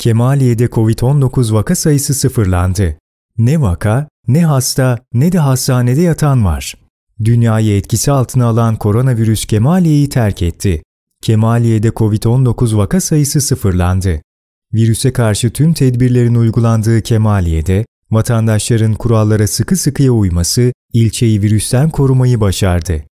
Kemaliye'de Covid-19 vaka sayısı sıfırlandı. Ne vaka, ne hasta, ne de hastanede yatan var. Dünyayı etkisi altına alan koronavirüs Kemaliye'yi terk etti. Kemaliye'de Covid-19 vaka sayısı sıfırlandı. Virüse karşı tüm tedbirlerin uygulandığı Kemaliye'de, vatandaşların kurallara sıkı sıkıya uyması, ilçeyi virüsten korumayı başardı.